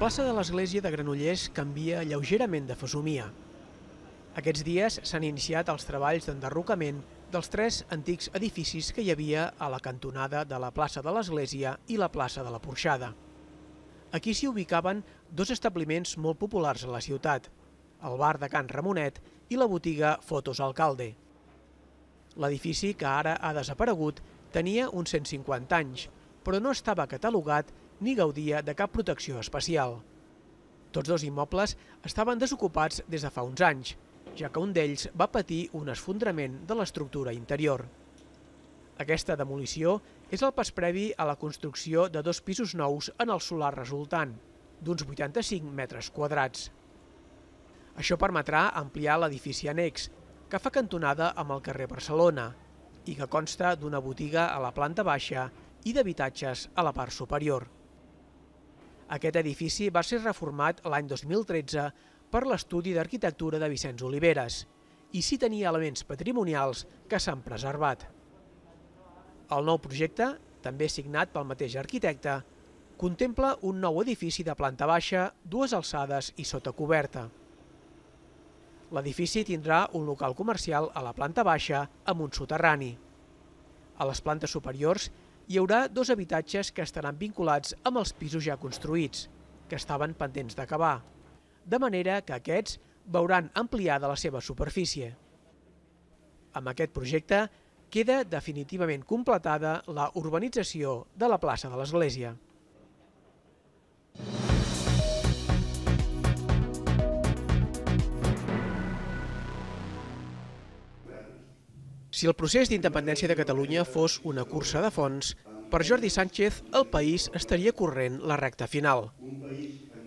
plaça de l'església de Granollers canvia lleugerament de fesomia. Aquests dies s'han iniciat els treballs d'enderrocament dels tres antics edificis que hi havia a la cantonada de la plaça de l'església i la plaça de la Porxada. Aquí s'hi ubicaven dos establiments molt populars a la ciutat, el bar de Can Ramonet i la botiga Fotos Alcalde. L'edifici, que ara ha desaparegut, tenia uns 150 anys, però no estava catalogat ni gaudia de cap protecció especial. Tots dos immobles estaven desocupats des de fa uns anys, ja que un d'ells va patir un esfondrament de l'estructura interior. Aquesta demolició és el pas previ a la construcció de dos pisos nous en el solar resultant, d'uns 85 metres quadrats. Això permetrà ampliar l'edifici annex, que fa cantonada amb el carrer Barcelona i que consta d'una botiga a la planta baixa i d'habitatges a la part superior. Aquest edifici va ser reformat l'any 2013 per l'estudi d'arquitectura de Vicenç Oliveres i s'hi tenia elements patrimonials que s'han preservat. El nou projecte, també signat pel mateix arquitecte, contempla un nou edifici de planta baixa, dues alçades i sota coberta. L'edifici tindrà un local comercial a la planta baixa amb un soterrani. A les plantes superiors hi haurà dos habitatges que estaran vinculats amb els pisos ja construïts, que estaven pendents d'acabar, de manera que aquests veuran ampliada la seva superfície. Amb aquest projecte queda definitivament completada la urbanització de la plaça de l'Església. Si el procés d'independència de Catalunya fos una cursa de fons, per Jordi Sánchez el país estaria corrent la recta final.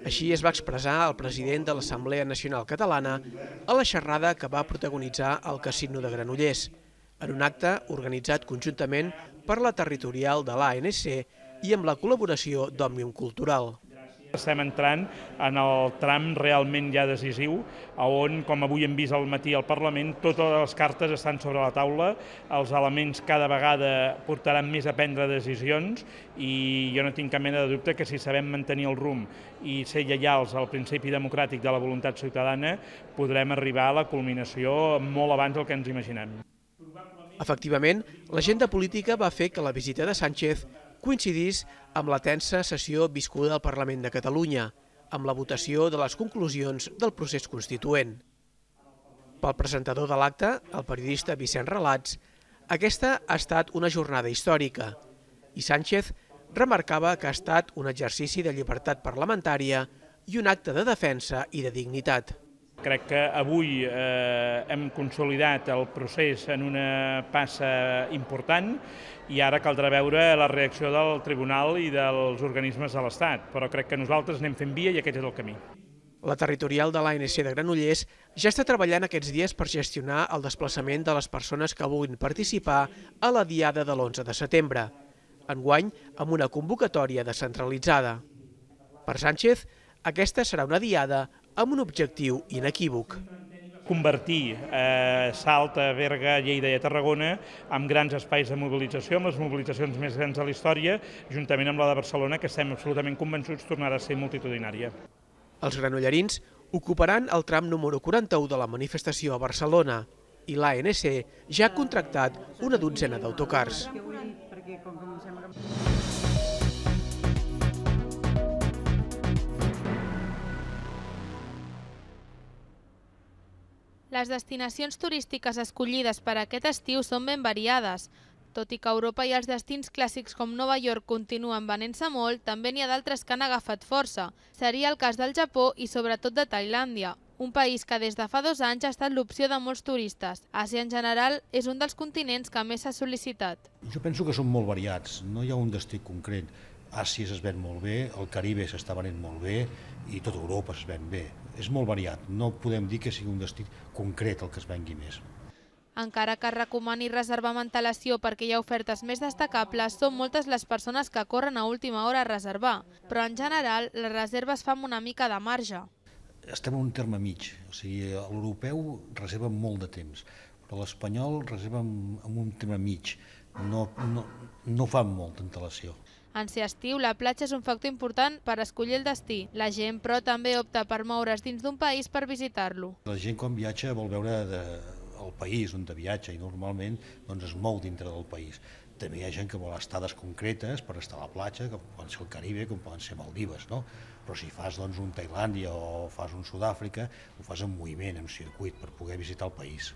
Així es va expressar el president de l'Assemblea Nacional Catalana a la xerrada que va protagonitzar el Casino de Granollers, en un acte organitzat conjuntament per la territorial de l'ANC i amb la col·laboració d'Òmnium Cultural. Estem entrant en el tram realment ja decisiu, on, com avui hem vist al matí al Parlament, totes les cartes estan sobre la taula, els elements cada vegada portaran més a prendre decisions i jo no tinc cap mena de dubte que si sabem mantenir el rumb i ser lleials al principi democràtic de la voluntat ciutadana, podrem arribar a la culminació molt abans del que ens imaginem. Efectivament, l'agenda política va fer que la visita de Sánchez coincidís amb la tensa sessió viscuda al Parlament de Catalunya, amb la votació de les conclusions del procés constituent. Pel presentador de l'acte, el periodista Vicent Relats, aquesta ha estat una jornada històrica i Sánchez remarcava que ha estat un exercici de llibertat parlamentària i un acte de defensa i de dignitat. Crec que avui eh, hem consolidat el procés en una passa important i ara caldrà veure la reacció del Tribunal i dels organismes de l'Estat, però crec que nosaltres anem fent via i aquest és el camí. La territorial de l'ANC de Granollers ja està treballant aquests dies per gestionar el desplaçament de les persones que vulguin participar a la Diada de l'11 de setembre, enguany amb una convocatòria descentralitzada. Per Sánchez, aquesta serà una diada amb un objectiu inequívoc convertir eh, Salta, Berga, Lleida i Tarragona en grans espais de mobilització, amb les mobilitzacions més grans de la història, juntament amb la de Barcelona, que estem absolutament convençuts tornarà a ser multitudinària. Els granollerins ocuparan el tram número 41 de la manifestació a Barcelona i l'ANC ja ha contractat una dotzena d'autocars. Les destinacions turístiques escollides per a aquest estiu són ben variades. Tot i que Europa i els destins clàssics com Nova York continuen venent-se molt, també n'hi ha d'altres que han agafat força. Seria el cas del Japó i sobretot de Tailàndia, un país que des de fa dos anys ha estat l'opció de molts turistes. Àsia en general és un dels continents que més s'ha sol·licitat. Jo penso que són molt variats, no hi ha un destí concret. Àsia es ven molt bé, el Caribe s'està venent molt bé i tot Europa es ven bé és molt variat. No podem dir que sigui un destí concret el que es vengui més. Encara que recomani reservar amb antelació perquè hi ha ofertes més destacables, són moltes les persones que corren a última hora a reservar, però en general les reserves fan una mica de marge. Estem en un terme mig, o sigui, l'europeu reserva molt de temps, però l'espanyol reserva en un terme mig, no, no, no fa molta antelació. En ser estiu, la platja és un factor important per escollir el destí. La gent, però, també opta per moure's dins d'un país per visitar-lo. La gent quan viatja vol veure de, el país on de viatja i normalment doncs, es mou dintre del país. També hi ha gent que vol estades concretes per estar a la platja, com poden ser el Caribe, com poden ser Maldives, no? Però si fas doncs, un Tailàndia o fas un Sud-àfrica, ho fas en moviment, en circuit, per poder visitar el país.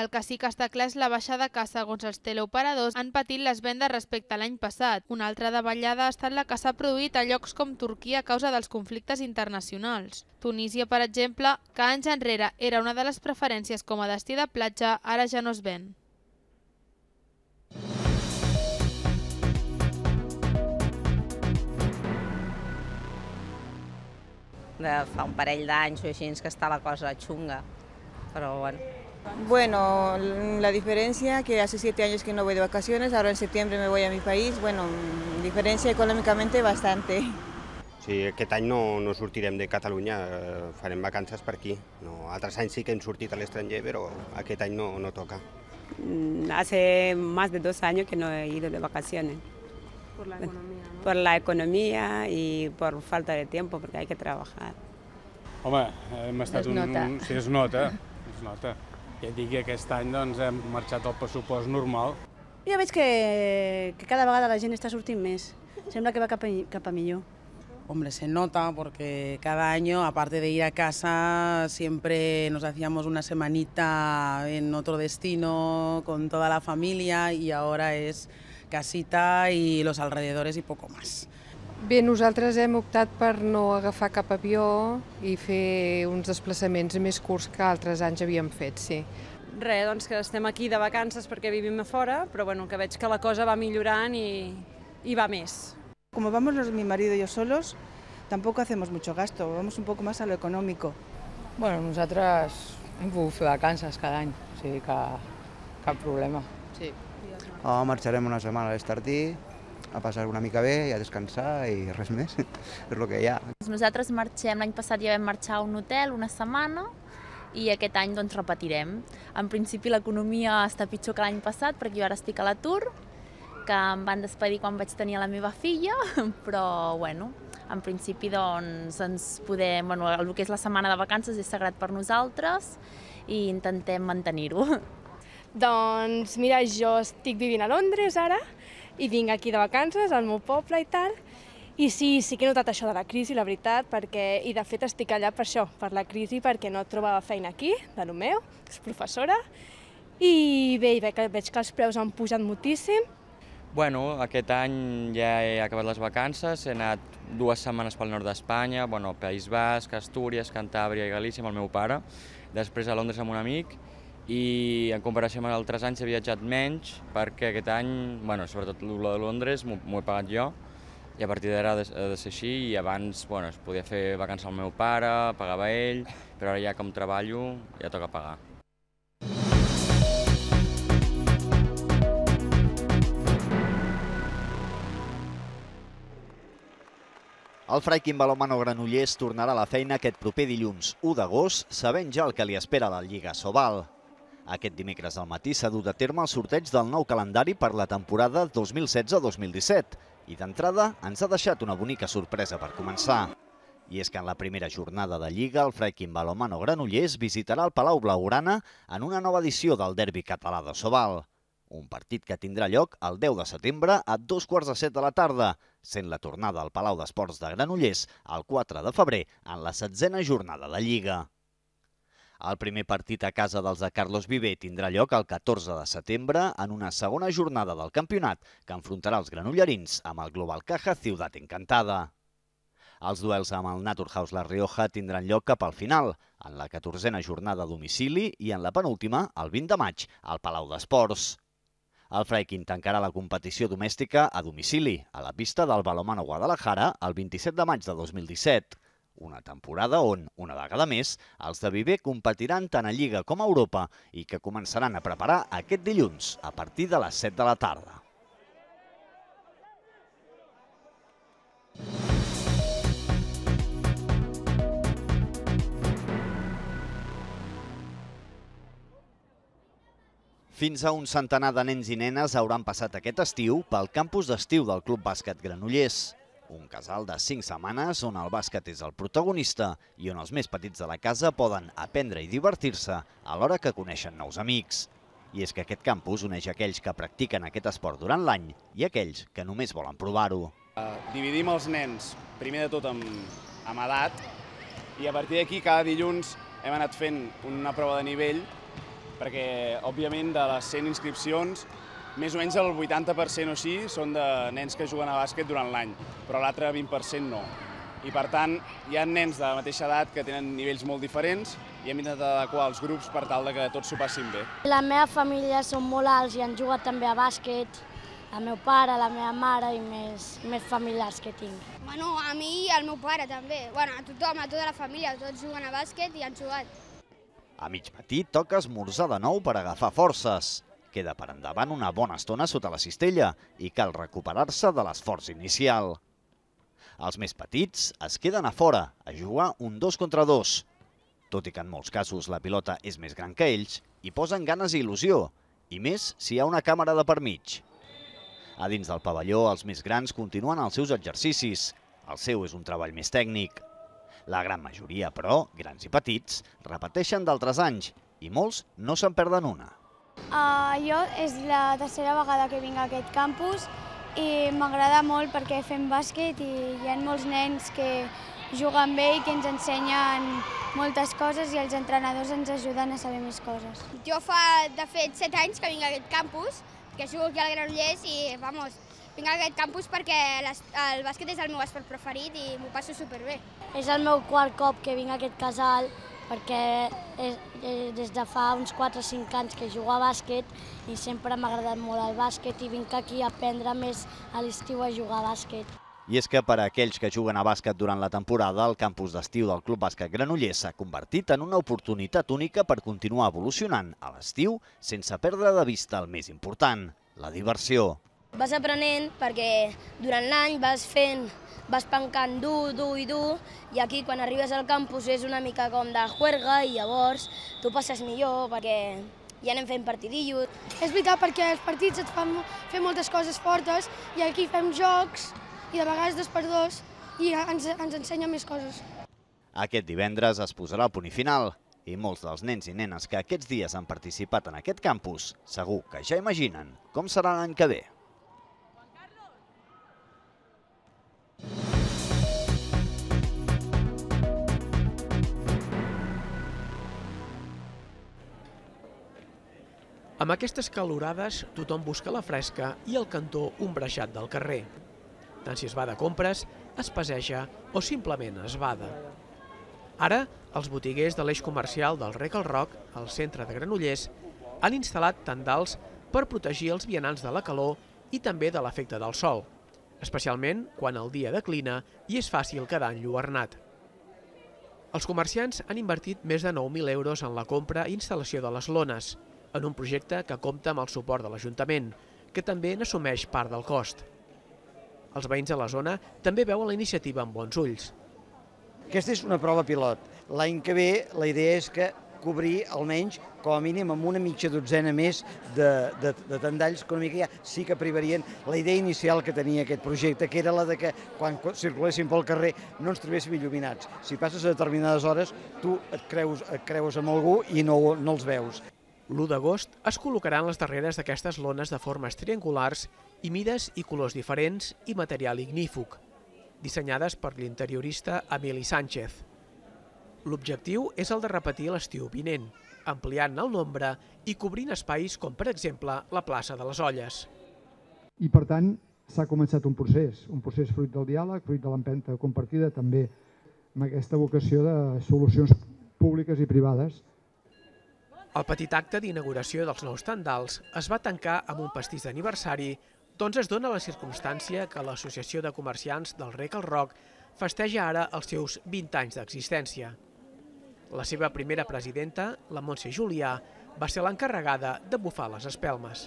El que sí que està clar és la baixada que, segons els teleoperadors, han patit les vendes respecte a l'any passat. Una altra davallada ha estat la que s'ha produït a llocs com Turquia a causa dels conflictes internacionals. Tunísia, per exemple, que anys enrere era una de les preferències com a destí de platja, ara ja no es ven. De eh, fa un parell d'anys o així que està la cosa xunga, però bueno, Bueno, la diferencia que hace siete años que no voy de vacaciones, ahora en septiembre me voy a mi país, bueno, diferencia económicamente bastante. Sí, qué tal no, no de Cataluña, eh, faremos vacaciones para aquí. No, años sí que hem sortit a extranjero, pero qué any no, no toca. Mm, hace más de dos años que no he ido de vacaciones. Por la economía. Por la economía y por falta de tiempo, porque hay que trabajar. Home, eh, me es un... Sí, es nota, es nota. Ja dic que aquest any doncs, hem marxat al pressupost normal. Jo veig que, que cada vegada la gent està sortint més. Sembla que va cap a, cap a millor. Hombre, se nota porque cada año, aparte de ir a casa, siempre nos hacíamos una semanita en otro destino con toda la familia y ahora es casita y los alrededores y poco más. Bé, nosaltres hem optat per no agafar cap avió i fer uns desplaçaments més curts que altres anys havíem fet, sí. Res, doncs que estem aquí de vacances perquè vivim a fora, però bueno, que veig que la cosa va millorant i, i va més. Com vamos los, mi marido y yo solos, tampoco hacemos mucho gasto, vamos un poco más a lo económico. Bueno, nosaltres hem pogut fer vacances cada any, o sigui que cap problema. Sí. Ah, marxarem una setmana a l'Estartí, a passar una mica bé i a descansar i res més, és el que hi ha. Doncs nosaltres marxem, l'any passat ja vam marxar a un hotel una setmana i aquest any doncs repetirem. En principi l'economia està pitjor que l'any passat perquè jo ara estic a l'atur, que em van despedir quan vaig tenir la meva filla, però bueno, en principi doncs ens podem, bueno, el que és la setmana de vacances és sagrat per nosaltres i intentem mantenir-ho. Doncs mira, jo estic vivint a Londres ara, i vinc aquí de vacances al meu poble i tal, i sí, sí que he notat això de la crisi, la veritat, perquè, i de fet estic allà per això, per la crisi, perquè no trobava feina aquí, de lo meu, que és professora, i bé, i veig, veig que els preus han pujat moltíssim. Bueno, aquest any ja he acabat les vacances, he anat dues setmanes pel nord d'Espanya, bueno, País Basc, Astúries, Cantàbria i Galícia amb el meu pare, després a Londres amb un amic, i en comparació amb altres anys he viatjat menys perquè aquest any, bueno, sobretot el de Londres m'ho he pagat jo i a partir d'ara ha, de ser així i abans bueno, es podia fer vacances al meu pare, pagava ell, però ara ja com treballo ja toca pagar. El Fraikin Balomano Granollers tornarà a la feina aquest proper dilluns 1 d'agost, sabent ja el que li espera a la Lliga Sobal. Aquest dimecres al matí s'ha dut a terme el sorteig del nou calendari per la temporada 2016-2017 i d'entrada ens ha deixat una bonica sorpresa per començar. I és que en la primera jornada de Lliga, el Frequin Balomano Granollers visitarà el Palau Blaugrana en una nova edició del derbi català de Sobal. Un partit que tindrà lloc el 10 de setembre a dos quarts de set de la tarda, sent la tornada al Palau d'Esports de Granollers el 4 de febrer en la setzena jornada de Lliga. El primer partit a casa dels de Carlos Viver tindrà lloc el 14 de setembre en una segona jornada del campionat que enfrontarà els granollerins amb el Global Caja Ciutat Encantada. Els duels amb el Naturhaus La Rioja tindran lloc cap al final, en la 14a jornada a domicili i en la penúltima, el 20 de maig, al Palau d'Esports. El Freikin tancarà la competició domèstica a domicili, a la pista del Balomano Guadalajara, el 27 de maig de 2017. Una temporada on, una vegada més, els de Viver competiran tant a Lliga com a Europa i que començaran a preparar aquest dilluns a partir de les 7 de la tarda. Fins a un centenar de nens i nenes hauran passat aquest estiu pel campus d'estiu del Club Bàsquet Granollers. Un casal de 5 setmanes on el bàsquet és el protagonista i on els més petits de la casa poden aprendre i divertir-se alhora que coneixen nous amics. I és que aquest campus uneix aquells que practiquen aquest esport durant l'any i aquells que només volen provar-ho. Eh, dividim els nens, primer de tot amb, amb edat, i a partir d'aquí cada dilluns hem anat fent una prova de nivell perquè, òbviament, de les 100 inscripcions més o menys el 80% o així són de nens que juguen a bàsquet durant l'any, però l'altre 20% no. I per tant, hi ha nens de la mateixa edat que tenen nivells molt diferents i hem intentat adequar els grups per tal de que tots s'ho passin bé. La meva família són molt alts i han jugat també a bàsquet, el meu pare, la meva mare i més, més familiars que tinc. Bueno, a mi i al meu pare també. Bueno, a tothom, a tota la família, tots juguen a bàsquet i han jugat. A mig matí toca esmorzar de nou per agafar forces queda per endavant una bona estona sota la cistella i cal recuperar-se de l'esforç inicial. Els més petits es queden a fora a jugar un 2 contra 2. Tot i que en molts casos la pilota és més gran que ells, hi posen ganes i il·lusió, i més si hi ha una càmera de per mig. A dins del pavelló, els més grans continuen els seus exercicis. El seu és un treball més tècnic. La gran majoria, però, grans i petits, repeteixen d'altres anys i molts no se'n perden una. Uh, jo és la tercera vegada que vinc a aquest campus i m'agrada molt perquè fem bàsquet i hi ha molts nens que juguen bé i que ens ensenyen moltes coses i els entrenadors ens ajuden a saber més coses. Jo fa, de fet, set anys que vinc a aquest campus, que jugo aquí al Granollers i, vamos, vinc a aquest campus perquè les, el bàsquet és el meu esport preferit i m'ho passo superbé. És el meu quart cop que vinc a aquest casal perquè eh, des de fa uns 4 o 5 anys que jugo a bàsquet i sempre m'ha agradat molt el bàsquet i vinc aquí a aprendre més a l'estiu a jugar a bàsquet. I és que per a aquells que juguen a bàsquet durant la temporada, el campus d'estiu del Club Bàsquet Granollers s'ha convertit en una oportunitat única per continuar evolucionant a l'estiu sense perdre de vista el més important, la diversió. Vas aprenent perquè durant l'any vas fent, vas pencant dur, dur i dur, i aquí quan arribes al campus és una mica com de juerga i llavors tu passes millor perquè ja anem fent partidillos. És veritat perquè els partits et fan fer moltes coses fortes i aquí fem jocs i de vegades dos per dos i ens, ens ensenya més coses. Aquest divendres es posarà el punt i final i molts dels nens i nenes que aquests dies han participat en aquest campus segur que ja imaginen com serà l'any que ve. Amb aquestes calorades tothom busca la fresca i el cantó ombrejat del carrer. Tant si es va de compres, es passeja o simplement es bada. Ara, els botiguers de l'eix comercial del Rec al Roc, al centre de Granollers, han instal·lat tendals per protegir els vianants de la calor i també de l'efecte del sol, especialment quan el dia declina i és fàcil quedar enlluernat. Els comerciants han invertit més de 9.000 euros en la compra i instal·lació de les lones, en un projecte que compta amb el suport de l'Ajuntament, que també n'assumeix part del cost. Els veïns de la zona també veuen la iniciativa amb bons ulls. Aquesta és una prova pilot. L'any que ve la idea és que cobrir almenys com a mínim amb una mitja dotzena més de, de, de tendalls que una mica ja sí que privarien la idea inicial que tenia aquest projecte, que era la de que quan circuléssim pel carrer no ens trobéssim il·luminats. Si passes a determinades hores, tu et creus, et creus amb algú i no, no els veus. L'1 d'agost es col·locaran les darreres d'aquestes lones de formes triangulars i mides i colors diferents i material ignífug, dissenyades per l'interiorista Emili Sánchez. L'objectiu és el de repetir l'estiu vinent, ampliant el nombre i cobrint espais com, per exemple, la plaça de les Olles. I, per tant, s'ha començat un procés, un procés fruit del diàleg, fruit de l'empenta compartida, també amb aquesta vocació de solucions públiques i privades el petit acte d'inauguració dels nous tendals es va tancar amb un pastís d'aniversari, doncs es dona la circumstància que l'Associació de Comerciants del Rec al Roc festeja ara els seus 20 anys d'existència. La seva primera presidenta, la Montse Julià, va ser l'encarregada de bufar les espelmes.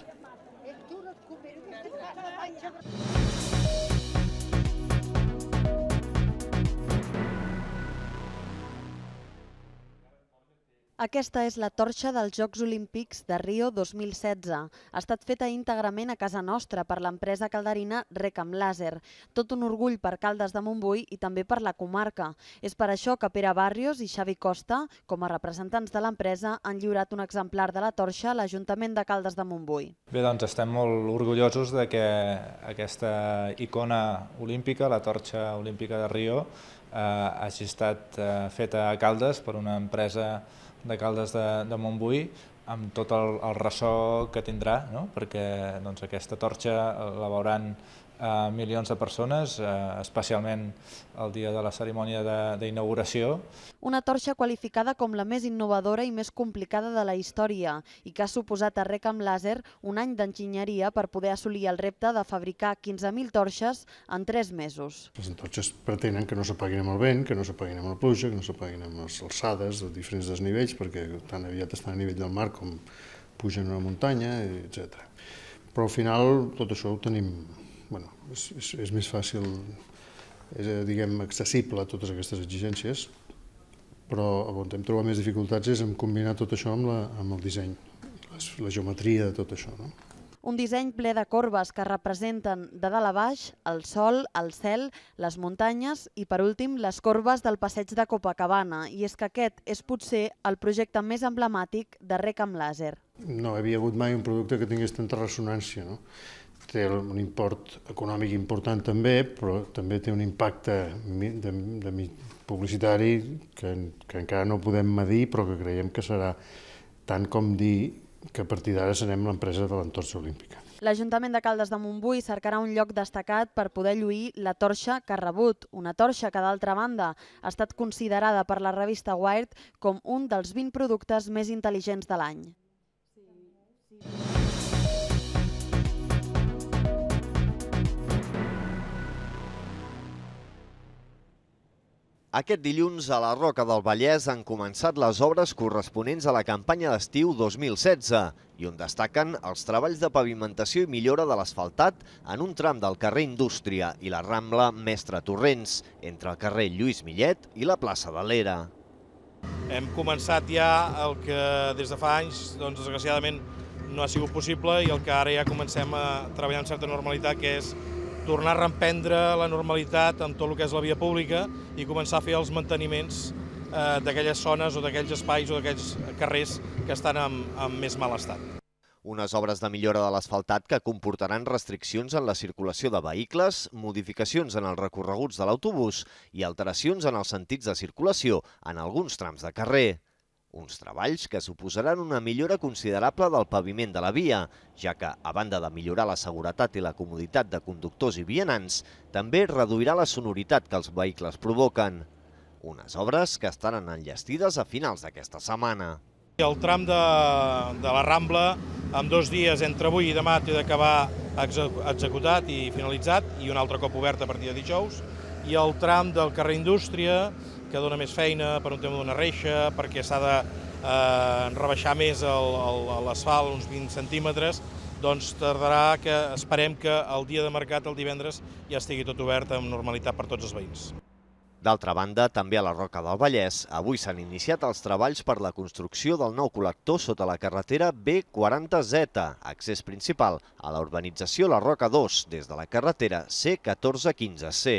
Aquesta és la torxa dels Jocs Olímpics de Rio 2016. Ha estat feta íntegrament a casa nostra per l'empresa calderina Recam Láser. Tot un orgull per Caldes de Montbui i també per la comarca. És per això que Pere Barrios i Xavi Costa, com a representants de l'empresa, han lliurat un exemplar de la torxa a l'Ajuntament de Caldes de Montbui. Bé, doncs estem molt orgullosos de que aquesta icona olímpica, la torxa olímpica de Rio, eh, hagi estat eh, feta a Caldes per una empresa de Caldes de, de Montbui amb tot el, el ressò que tindrà, no? perquè doncs, aquesta torxa la veuran a milions de persones, eh, especialment el dia de la cerimònia d'inauguració. Una torxa qualificada com la més innovadora i més complicada de la història i que ha suposat a Recam Láser un any d'enginyeria per poder assolir el repte de fabricar 15.000 torxes en 3 mesos. Les torxes pretenen que no s'apaguin amb el vent, que no s'apaguin amb la pluja, que no s'apaguin amb les alçades de diferents desnivells, perquè tan aviat estan a nivell del mar com pugen a una muntanya, etc. Però al final tot això ho tenim, és, és, és més fàcil, és, eh, diguem, accessible a totes aquestes exigències, però on hem trobat més dificultats és en combinar tot això amb, la, amb el disseny, la geometria de tot això. No? Un disseny ple de corbes que representen de dalt a baix el sol, el cel, les muntanyes i, per últim, les corbes del passeig de Copacabana. I és que aquest és potser el projecte més emblemàtic de Rec amb làser. No hi havia hagut mai un producte que tingués tanta ressonància. No? té un import econòmic important també, però també té un impacte de, de publicitari que, que encara no podem medir, però que creiem que serà tant com dir que a partir d'ara serem l'empresa de l'entorxa olímpica. L'Ajuntament de Caldes de Montbui cercarà un lloc destacat per poder lluir la torxa que ha rebut, una torxa que d'altra banda ha estat considerada per la revista Wired com un dels 20 productes més intel·ligents de l'any. Sí, sí. Aquest dilluns a la Roca del Vallès han començat les obres corresponents a la campanya d'estiu 2016 i on destaquen els treballs de pavimentació i millora de l'asfaltat en un tram del carrer Indústria i la Rambla Mestre Torrents, entre el carrer Lluís Millet i la plaça de l'Era. Hem començat ja el que des de fa anys, doncs, desgraciadament, no ha sigut possible i el que ara ja comencem a treballar amb certa normalitat, que és tornar a reemprendre la normalitat amb tot el que és la via pública i començar a fer els manteniments eh, d'aquelles zones o d'aquells espais o d'aquells carrers que estan en, en més mal estat. Unes obres de millora de l'asfaltat que comportaran restriccions en la circulació de vehicles, modificacions en els recorreguts de l'autobús i alteracions en els sentits de circulació en alguns trams de carrer. Uns treballs que suposaran una millora considerable del paviment de la via, ja que, a banda de millorar la seguretat i la comoditat de conductors i vianants, també reduirà la sonoritat que els vehicles provoquen. Unes obres que estaran enllestides a finals d'aquesta setmana. El tram de, de la Rambla, amb dos dies entre avui i demà, té d'acabar executat i finalitzat, i un altre cop obert a partir de dijous, i el tram del carrer Indústria, que dona més feina per un tema d'una reixa, perquè s'ha de eh, rebaixar més l'asfalt uns 20 centímetres, doncs tardarà que esperem que el dia de mercat, el divendres, ja estigui tot obert amb normalitat per tots els veïns. D'altra banda, també a la Roca del Vallès, avui s'han iniciat els treballs per la construcció del nou col·lector sota la carretera B40Z, accés principal a la urbanització La Roca 2 des de la carretera C1415C.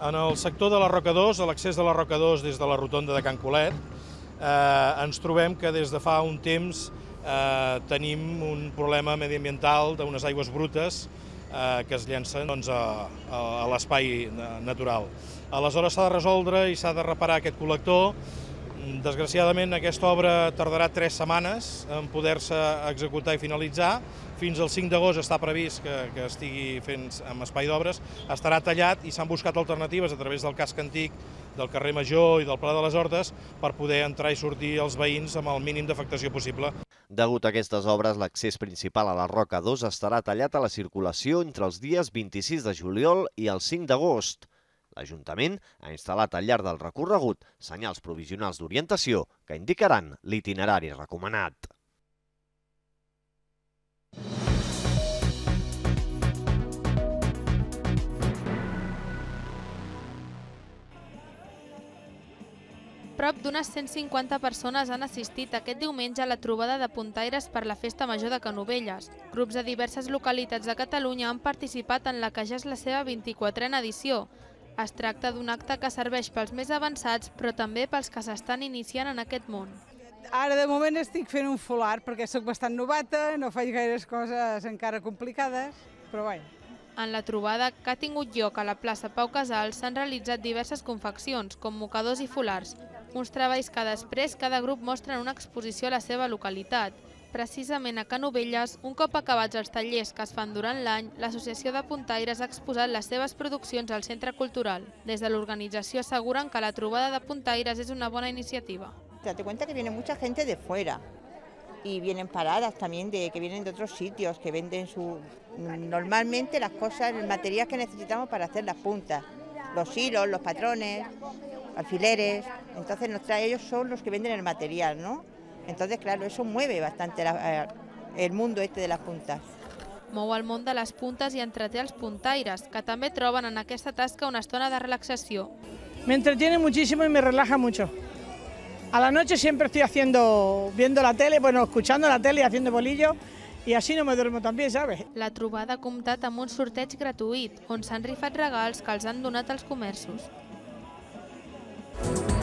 En el sector de la Roca 2, a l'accés de la Roca 2 des de la rotonda de Can Colet, eh, ens trobem que des de fa un temps eh, tenim un problema mediambiental d'unes aigües brutes eh, que es llencen doncs, a, a, a l'espai natural. Aleshores s'ha de resoldre i s'ha de reparar aquest col·lector Desgraciadament aquesta obra tardarà tres setmanes en poder-se executar i finalitzar. Fins al 5 d'agost està previst que, que estigui fent amb espai d'obres. Estarà tallat i s'han buscat alternatives a través del casc antic del carrer Major i del Pla de les Hortes per poder entrar i sortir els veïns amb el mínim d'afectació possible. Degut a aquestes obres, l'accés principal a la Roca 2 estarà tallat a la circulació entre els dies 26 de juliol i el 5 d'agost. L'Ajuntament ha instal·lat al llarg del recorregut senyals provisionals d'orientació que indicaran l'itinerari recomanat. Prop d'unes 150 persones han assistit aquest diumenge a la trobada de puntaires per la Festa Major de Canovelles. Grups de diverses localitats de Catalunya han participat en la que ja és la seva 24a edició, es tracta d'un acte que serveix pels més avançats, però també pels que s'estan iniciant en aquest món. Ara de moment estic fent un folar perquè sóc bastant novata, no faig gaires coses encara complicades, però bé. En la trobada que ha tingut lloc a la plaça Pau Casals s'han realitzat diverses confeccions, com mocadors i folars, uns treballs que després cada grup mostra en una exposició a la seva localitat. Precisament a Canovelles, un cop acabats els tallers que es fan durant l'any, l'Associació de Puntaires ha exposat les seves produccions al Centre Cultural. ...desde la l'organització asseguren que la trobada de puntaires es una buena iniciativa. Date cuenta que viene mucha gente de fuera y vienen paradas también, de, que vienen de otros sitios, que venden su... Normalmente las cosas, el material que necesitamos para hacer las puntas, los hilos, los patrones, alfileres, entonces ellos son los que venden el material, ¿no? Entonces, claro, eso mueve bastante la, eh, el mundo este de las puntas. Mou el món de les puntes i entreté els puntaires, que també troben en aquesta tasca una estona de relaxació. Me entretiene muchísimo y me relaja mucho. A la noche siempre estoy haciendo, viendo la tele, bueno, escuchando la tele y haciendo bolillos, y así no me duermo también, ¿sabes? La trobada ha comptat amb un sorteig gratuït, on s'han rifat regals que els han donat als comerços. Música